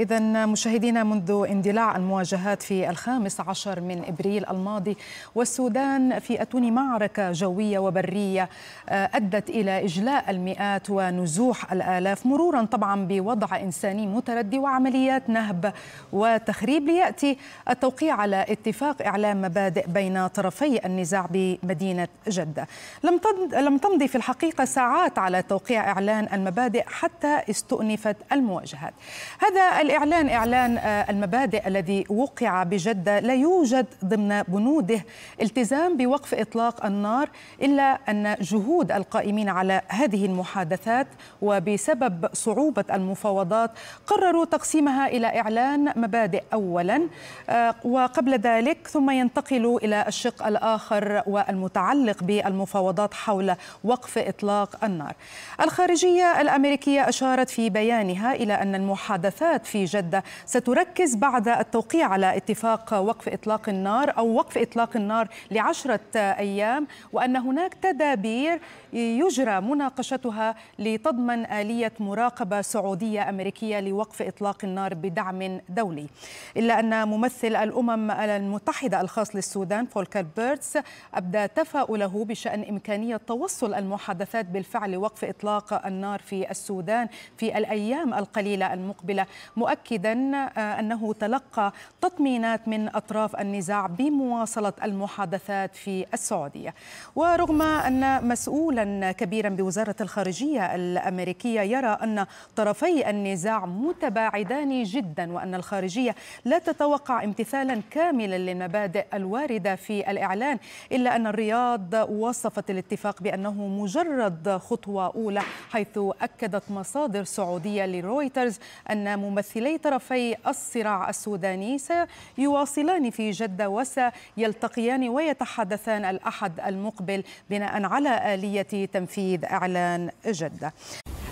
إذا مشاهدينا منذ اندلاع المواجهات في الخامس عشر من إبريل الماضي والسودان في أتون معركة جوية وبرية آه، أدت إلى إجلاء المئات ونزوح الآلاف مرورا طبعا بوضع إنساني متردي وعمليات نهب وتخريب ليأتي التوقيع على اتفاق إعلام مبادئ بين طرفي النزاع بمدينة جدة لم تمضي في الحقيقة ساعات على توقيع إعلان المبادئ حتى استؤنفت المواجهات هذا الإعلان إعلان آه، المبادئ الذي وقع بجدة لا يوجد ضمن بنوده التزام بوقف إطلاق النار إلا أن جهود القائمين على هذه المحادثات وبسبب صعوبة المفاوضات قرروا تقسيمها إلى إعلان مبادئ أولا آه، وقبل ذلك ثم ينتقلوا إلى الشق الآخر والمتعلق بالمفاوضات حول وقف إطلاق النار الخارجية الأمريكية أشارت في بيانها إلى أن المحادثات في في جدة ستركز بعد التوقيع على اتفاق وقف إطلاق النار أو وقف إطلاق النار لعشرة أيام وأن هناك تدابير يجرى مناقشتها لتضمن آلية مراقبة سعودية أمريكية لوقف إطلاق النار بدعم دولي إلا أن ممثل الأمم المتحدة الخاص للسودان فولكر بيرتس أبدى تفاؤله بشأن إمكانية توصل المحادثات بالفعل لوقف إطلاق النار في السودان في الأيام القليلة المقبلة مؤكدا آه، أنه تلقى تطمينات من أطراف النزاع بمواصلة المحادثات في السعودية ورغم أن مسؤولا كبيرا بوزارة الخارجية الأمريكية يرى أن طرفي النزاع متباعدان جدا وأن الخارجية لا تتوقع امتثالا كاملا للمبادئ الواردة في الإعلان إلا أن الرياض وصفت الاتفاق بأنه مجرد خطوة أولى حيث أكدت مصادر سعودية لرويترز أن ممثل ممثلي طرفي الصراع السوداني سيواصلان في جدة وسيلتقيان ويتحدثان الأحد المقبل بناء على آلية تنفيذ إعلان جدة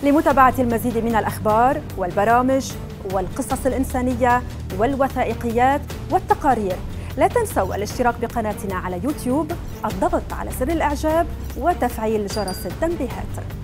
لمتابعة المزيد من الأخبار والبرامج والقصص الإنسانية والوثائقيات والتقارير لا تنسوا الاشتراك بقناتنا على يوتيوب الضغط على زر الإعجاب وتفعيل جرس التنبيهات